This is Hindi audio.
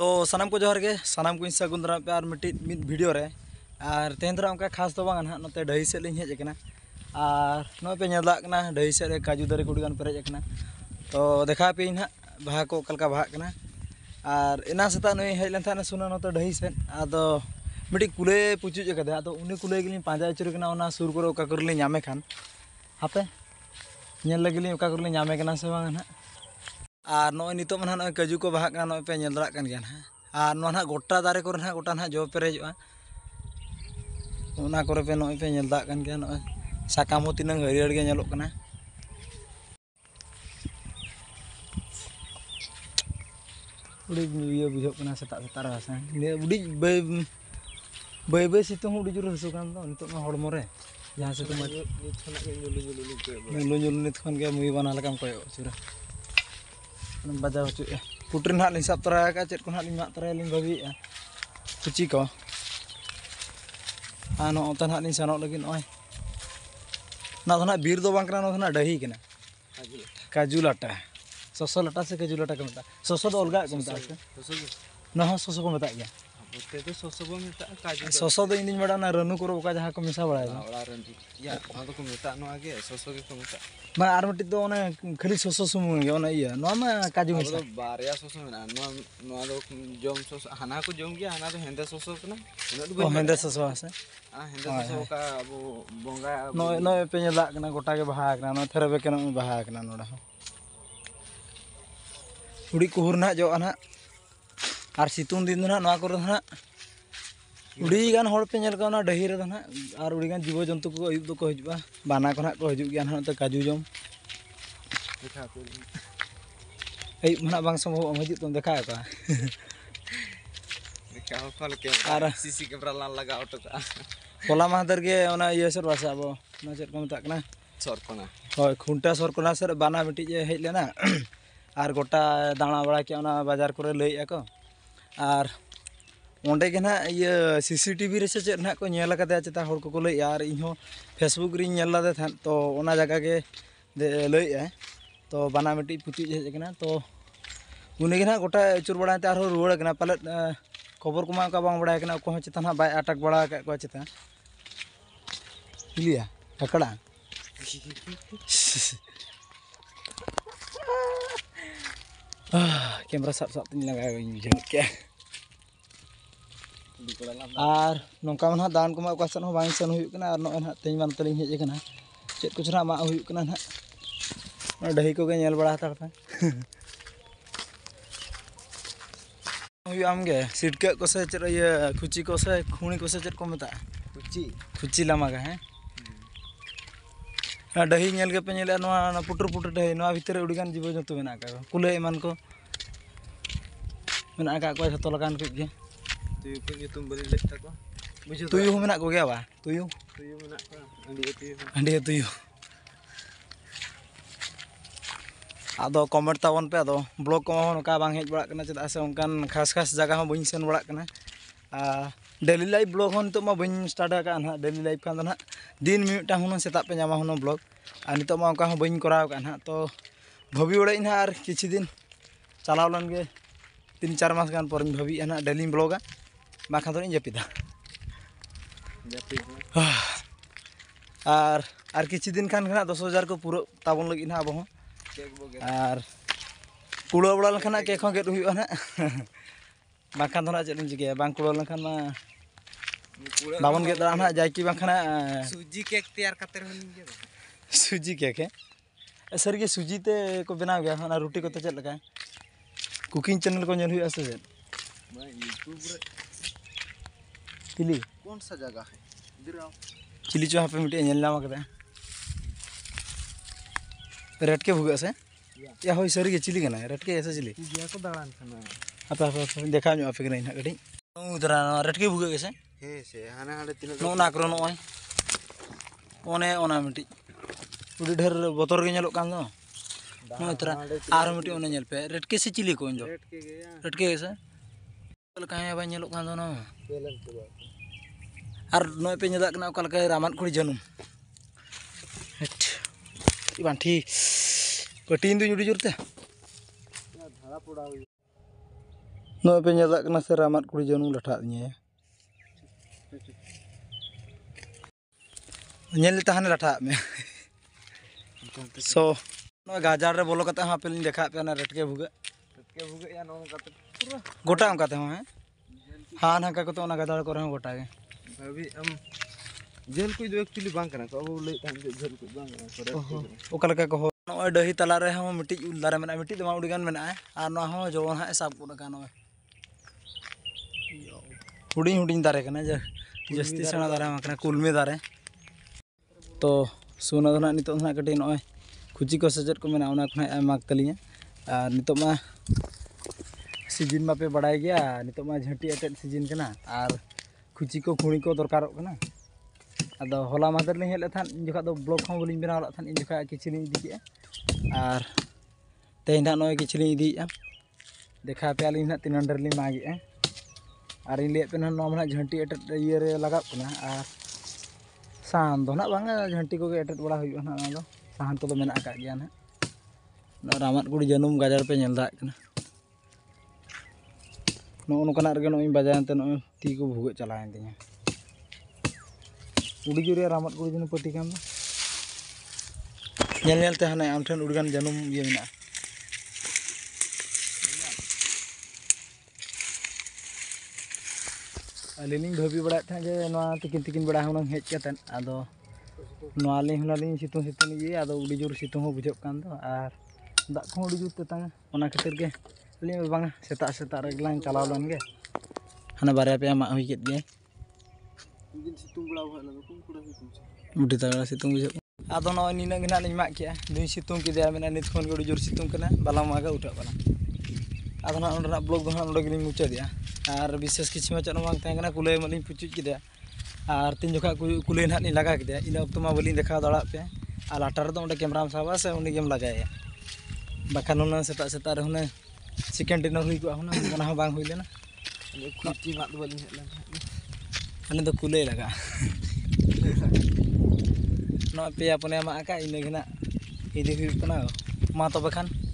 तो सनम को जोहर के सनम को सगुन दाराम पे और मिट्टी मिद और तेहन दो का खास तो बांगा ना डही से लिंग हेज और नपे नेदा कना डही से रे काजू दारे कुड़ी गन पेरेज तो देखा पे ना बहा को कलका बहा कना और इना सता नई हेज लन था सुना नते तो डही से अद तो मिट्टी कुले पुचुज कदे आदो तो उन्हें कुले के लिए सुर को का हापे नेल लगे लिए का से बांगा ना ar ah, noy nitok manah noy kaju ko bahak na noy pe nyel drak kan gen ha ah, ar ah, noy na gotra dare kor na gotra na jo pere jo ha ona kore pe noy pe nyel drak kan gen noy sakamu tinang hari hari gen nyelok kan ha udik nyu yo bihok kan ha setak setar ha sa ni udik bay bay bay situ ngu udik jurus sukan to nitok ma hormore ya situ ma nyulun nyulun nitok kan gen mui banalakam koyo curah Nampaknya cuy ya. Putri ya. anu, eh. nak lima lima teraya babi ya. Kecil kau. Ano, tak nak lima lagi noy. Nak tu nak do bangkra, nak tu nak dahi kena. Kaju lata. Sosol lata sih kaju lata kau minta. Sosol olga kau nah, ya. ᱛᱮᱫᱚ ᱥᱚᱥᱚ ᱵᱚ ᱢᱮᱛᱟᱜᱼᱟ ᱠᱟᱡᱩ ᱥᱚᱥᱚ ᱫᱚ ᱤᱧᱫᱩᱧ ᱵᱟᱲᱟᱭᱟ ᱚᱱᱟ ᱨᱟᱹᱱᱩ ᱠᱚᱨᱚ ᱚᱠᱟ ᱡᱟᱦᱟᱸ ᱠᱚ ᱢᱮᱥᱟ ᱵᱟᱲᱟᱭᱟ ᱚᱲᱟᱜ ᱨᱟᱹᱱᱩ ᱭᱟ ᱚᱱᱟ ᱫᱚᱠᱚ ᱢᱮᱛᱟᱜ ᱱᱚᱣᱟ ᱜᱮ ᱥᱚᱥᱚ ᱜᱮᱠᱚ ᱢᱮᱛᱟᱜ ᱢᱟᱱᱮ ᱟᱨ ᱢᱤᱫᱴᱤᱡ ᱫᱚ ᱚᱱᱮ ᱠᱷᱟᱹᱞᱤ ᱥᱚᱥᱚ ᱥᱩᱢᱩᱝ ᱜᱮ ᱚᱱᱟ ᱤᱭᱟᱹ ᱱᱚᱣᱟ ᱢᱟ ᱠᱟᱡᱩ ᱢᱮᱥᱟ ᱟᱫᱚ ᱵᱟᱨᱭᱟ ᱥᱚᱥᱚ ᱢᱮᱱᱟᱜᱼᱟ ᱱᱚᱣᱟ ᱱᱚᱣᱟ ᱫᱚ ᱡᱚᱢ ᱥᱚᱥᱚ ᱦᱟᱱᱟ ᱠᱚ ᱡᱚᱢ ᱜᱮᱭᱟ ᱦᱟᱱᱟ ᱫᱚ ᱦᱮᱸᱫᱮ ᱥᱚᱥᱚ ᱠᱟᱱᱟ ᱩᱱᱟᱹᱜ ᱫᱚ ᱵᱟᱹᱧ ᱦᱮᱸᱫᱮ ᱥᱚᱥᱚ ᱦᱮᱸᱥᱮ ᱦᱮᱸᱫᱮ ᱥᱚᱥᱚ ᱚᱠᱟ ᱟᱵᱚ ᱵᱚᱸᱜᱟ ᱱᱚᱜᱼᱚᱭ ᱱᱚᱜᱼᱚᱭ ᱯᱮ ᱧᱮᱞᱟᱜ ᱠᱟᱱᱟ ᱜᱚᱴᱟ ᱜᱮ ᱵᱟᱦᱟ ᱟᱠᱟᱱᱟ ᱱᱚᱣᱟ ᱛᱷᱮᱨᱮᱵᱮᱠᱮᱱᱚᱜ ᱵᱟᱦᱟ ᱟᱠᱟᱱᱟ ᱱᱚᱰᱮ ᱦᱚᱸ ᱦᱩᱰᱤᱡ ᱠᱩᱦᱩᱨ ᱱᱟᱦᱟᱜ ᱡᱚᱜᱼᱟ ᱱᱟᱦᱟᱜ और सितुन दिन ना ना को ना उड़ीगान हर पे नेल का डही ना और उड़ीगान जीव जंतु को अयुब तो को हजुबा बाना को ना को हजुब ना तो काजू जम देखा को अयुब ना बांग संभव हम हजुब देखा कैमरा ला लगा ऑटो महादर के ये सर भाषा अब चेक को मताक खुंटा सरकोना सर बाना मिटी जे हेलेना और गोटा दाणा बड़ा के ओना बाजार करे लई आर वे ना ये सीसी टीवी से चेक ना कोल चेता हर को लैया और इन फेसबुक रेल तो ओना जगह के लैया तो बना मिट्टी पुतिज हजे तो उन्हें ना गोटा अचुर बड़ा और रुआड़ा पाले खबर को बड़ा को चेता ना बै आटक बड़ा को चेता इलिया ककड़ा कैमरा साफ साफ नहीं लगाया बुझे क्या और नौका ना दान को ओका सन सन और ना चेक कुछ ना माग ना डी को नल बड़ा हतार आमगे सिटके को से खुची को से खुणी को से चेक को खुची खुची लामा है ᱰᱟᱹᱦᱤ ᱧᱮᱞ ᱜᱮᱯᱮ ᱧᱮᱞᱮᱜᱼᱟ ᱱᱚᱣᱟ ᱯᱩᱴᱩᱨ ᱯᱩᱴᱩᱨ ᱰᱟᱹᱦᱤ ᱱᱚᱣᱟ ᱵᱷᱤᱛᱤᱨ ᱨᱮ ᱟᱹᱰᱤᱜᱟᱱ ᱡᱤᱵᱽ ᱡᱚᱱᱛᱩ ᱢᱮᱱᱟᱜ ᱟᱠᱟᱫ ᱠᱚᱣᱟ ᱠᱩᱞᱟᱹᱭ ᱮᱢᱟᱱ ᱠᱚ ᱢᱮᱱᱟᱜ ᱟᱠᱟᱫ ᱠᱚᱣᱟ ᱡᱷᱚᱛᱚ ᱞᱮᱠᱟᱱ ᱠᱚ ᱜᱮ ᱛᱩᱭᱩ ᱠᱚ ᱧᱩᱛᱩᱢ ᱵᱟᱹᱞᱤᱧ ᱞᱟᱹᱭ ᱛᱟᱠᱚᱣᱟ ᱛᱩᱭᱩ ᱦᱚᱸ ᱢᱮᱱᱟᱜ ᱠᱚᱜᱮᱭᱟ ᱵᱟ ᱛᱩᱭᱩ ᱛᱩᱭᱩ ᱢᱮᱱᱟᱜ ᱠᱚᱣᱟ ᱟᱹᱰᱤ ᱛᱩᱭᱩ ᱟᱹᱰᱤ ᱛᱩᱭᱩ ᱟᱫᱚ ᱠᱚᱢᱮᱱᱴ ᱛᱟᱵᱚᱱ ᱯᱮ ᱟᱫᱚ ᱵᱞᱚᱜ ᱠᱚᱦᱚᱸ ᱱᱚᱝᱠᱟ ᱵᱟᱝ ᱦᱮᱡ ᱵᱟᱲᱟᱜ ᱠᱟᱱᱟ ᱪᱮᱫᱟᱜ ᱥᱮ ᱚᱱᱠᱟᱱ ᱠᱷᱟᱥ ᱠᱷᱟᱥ ᱡᱟᱭᱜᱟ ᱦᱚᱸ ᱵᱟᱹᱧ ᱥᱮᱱ ᱵᱟᱲᱟᱜ ᱠᱟᱱᱟ ᱟᱨ ᱰᱮᱞᱤ ᱞᱟᱭᱤᱵ ᱵᱞᱚᱜ ᱦᱚᱸ ᱱᱤᱛᱚᱜ ᱢᱟ ᱵᱟᱹᱧ ᱥᱴᱟᱨᱴ ᱟᱠᱟᱫᱼᱟ ᱱᱟᱦᱟᱜ ᱰᱮᱞᱤ ᱞᱟᱭᱤᱵ ᱠᱷᱟᱱ ᱫᱚ ᱱᱟᱦᱟᱜ ᱫᱤᱱ ᱢᱤᱫᱴᱟᱝ ᱦᱩᱱᱟᱹᱝ ᱥᱮᱛᱟᱜ ᱯᱮ ᱧᱟᱢᱟ ᱦᱩᱱᱟᱹᱝ ᱵᱞᱚᱜ ᱟᱨ ᱱᱤᱛᱚᱜ ᱢᱟ ᱚᱱᱠᱟ ᱦᱚᱸ ᱵᱟᱹᱧ ᱠᱚᱨᱟᱣ ᱟᱠᱟᱫᱼᱟ ᱱᱟᱦᱟᱜ ᱛᱚ ᱵᱷᱟᱹᱵᱤ ᱵᱟᱲᱟᱭᱟᱹᱧ ᱱᱟᱦᱟᱜ ᱟᱨ ᱠᱤᱪᱷᱩ ᱫᱤᱱ ᱪᱟᱞᱟᱣ ᱞᱮᱱᱜᱮ तीन चार मास गान पर भाई ना डेली ब्लॉगा बाखा दो जपीदा और और किसी दिन खान ना दस हज़ार को पूरा ताबन लगे ना अब और कुड़ा बड़ा लेखान केक गेट ना बाखान दो ना चेक चिकाया बांग कुड़ा लेखान बाबन के गेद दाड़ा जायकी बाखना सूजी केक तैयार करते सूजी केक है सर सूजी ते को बनाव गया है ना रोटी को तो चल लगा कुकिंग चैनल को जन ऐसे से चिली कौन सा जगह है इधर आओ चिली चो पे मिटे नेल नाम करता रेट के भूगा से या होय सर के चिली कना रेट के ऐसे चिली गया को तो दाड़ान खाना आप आप देखा जो आप के नहीं ना कटी उधर रेट के भूगा कैसे ᱦᱮᱸ ᱥᱮ ᱦᱟᱱᱟ ᱦᱟᱸᱰᱮ ᱛᱤᱱᱟᱹᱜ ᱱᱚᱜᱼᱚᱱᱟ ᱠᱚᱨᱮ ᱱᱚᱜᱼᱚᱭ ᱚᱱᱮ ᱚᱱᱟ ᱢᱤᱫᱴᱤᱡ ᱟᱹᱰᱤ ᱰᱷᱮᱨ ᱵᱚᱛᱚᱨ ᱜᱮ ᱧᱮᱞᱚᱜ ᱠᱟᱱ ᱫᱚ ᱱᱚᱜᱼᱚᱭ ᱛᱚᱨᱟ ᱟᱨ ᱢᱤᱫᱴᱤᱡ ᱚᱱᱮ ᱧᱮᱞ ᱯᱮ ᱨᱮᱴᱠᱮ ᱥᱮ ᱪᱤᱞᱤ ᱠᱚ ᱤᱧ ᱫᱚ ᱨᱮᱴᱠᱮ ᱜᱮ ᱥᱮ ᱚᱠᱟ ᱞᱮᱠᱟ ᱵᱟᱭ ᱧᱮᱞᱚᱜ ᱠᱟᱱ ᱫᱚ ᱱᱚᱣᱟ ᱟᱨ ᱱᱚᱜᱼᱚᱭ ᱯᱮ ᱧᱮᱞᱟᱜ ᱠᱟᱱᱟ ᱚᱠᱟ ᱞᱮᱠᱟ ᱨᱟᱢᱟᱫ ᱠᱩᱲᱤ ᱡᱟᱹᱱᱩᱢ ᱵᱟᱱᱴᱷᱤ ᱯᱟᱹᱴᱤᱧ ᱫᱩᱧ ᱩᱰᱤ ᱡᱳᱨᱛᱮ ᱱᱚᱜᱼᱚᱭ ᱯᱮ ᱧᱮᱞᱟᱜ ᱠᱟᱱᱟ ᱥᱮ ᱨᱟᱢᱟᱫ ᱠᱩᱲᱤ ᱡᱟᱹᱱᱩᱢ ᱞᱟᱴᱷᱟᱜ ᱫᱤᱧᱟᱹ लेते लाठा में सो so, गाजर रे बोलो हाँ पे देखा पे ना रेटके भुगे रेटके भुगे या नो गोटा उनका है हाँ ना का को तो गाजर को रहे गोटा के अभी हम जेल को एक्चुअली बांग करना अब ले जेल को बांग करना ओकर का को नोए दही तला रे हम मिट्टी उल्ला रे में मिट्टी दमा उड़ी गन में है और नो हम जो है सब को का नोए हुडी हुडी दारे कना जस्ती सना दारे मकना कुलमे दारे तो सोना तो ना नित तो नए खुची को सेचे को मेना खाता नितमा सीजन मापे बड़ा गया नितमा झाटी एटे सीजन और खुची को खुड़ी को दरकार अब हला मादे हेल्ले जखा तो ब्लग हम बोली बनाव लगता इन जखा किचिली इदीक और तेज ना नए किचिली इदी देखा पे अली तीन डेली मागे और इन लैपे तो ना झाटी एटे लगे और ᱥᱟᱦᱟᱱ ᱫᱚ ᱱᱟᱜ ᱵᱟᱝᱟ ᱡᱷᱟᱹᱱᱴᱤ ᱠᱚᱜᱮ ᱮᱴᱮᱫ ᱵᱟᱲᱟ ᱦᱩᱭᱩᱜᱼᱟ ᱱᱟᱜ ᱚᱱᱟ ᱫᱚ ᱥᱟᱦᱟᱱ ᱠᱚᱫᱚ ᱢᱮᱱᱟᱜ ᱟᱠᱟᱫ ᱜᱮᱭᱟ ᱱᱟᱜ ᱨᱟᱢᱟᱫ ᱜᱩᱲᱤ ᱡᱟᱹᱱᱩᱢ ᱜᱟᱡᱟᱲ ᱯᱮ ᱧᱮᱞ ᱫᱟᱲᱮᱭᱟᱜ ᱠᱟᱱᱟ ᱱᱚᱜᱼᱚ ᱱᱚᱝᱠᱟᱱᱟᱜ ᱨᱮᱜᱮ ᱱᱚᱜᱼᱚᱭ ᱵᱟᱡᱟᱣᱮᱱᱛᱮ ᱱᱚᱜᱼᱚᱭ ᱛᱤ ᱠᱚ ᱵᱷᱩᱜᱟᱹᱜ ᱪᱟᱞᱟᱣᱮᱱ ᱛᱤᱧᱟ ᱩᱰᱤ ᱡᱩᱨᱮ ᱨᱟᱢᱟᱫ ᱜᱩᱲᱤ ᱡᱟᱹᱱᱩᱢ ᱯᱟᱹᱴᱤ ᱠᱟᱱ ᱫᱚ ᱧᱮᱞ ᱧᱮᱞᱛᱮ ᱦᱟᱱᱮ ᱟᱢ ᱴᱷᱮᱱ ᱟᱹᱰᱤᱜᱟᱱ ᱡᱟᱹᱱᱩᱢ ᱤᱭᱟᱹ ᱢᱮᱱᱟᱜᱼᱟ Hari ini, dua puluh satu, dua puluh satu, dua puluh satu, dua puluh satu, dua puluh satu, dua puluh satu, dua puluh satu, dua puluh satu, dua puluh satu, dua puluh satu, dua puluh satu, dua puluh satu, dua puluh satu, dua puluh satu, dua puluh satu, dua puluh satu, dua situ satu, dua puluh satu, dua puluh satu, dua puluh satu, dua puluh satu, dua puluh satu, dua puluh situ dua balam aga udah. puluh अदा ब्लग दो नागे मुचादे और विशेष किसी मचा बना कुल पुचुज के और तीन जखा कुल हाँ लगा के इनको बाली देखा दाड़ा पे और लाटारे तो कैमरा सावा से उन्हींगे लगे बाखान हूं सेता सेता रे हूने सेकेंड डिनर हो लेना कुल लगा पे पोने इन घेना इदी होना तो बखान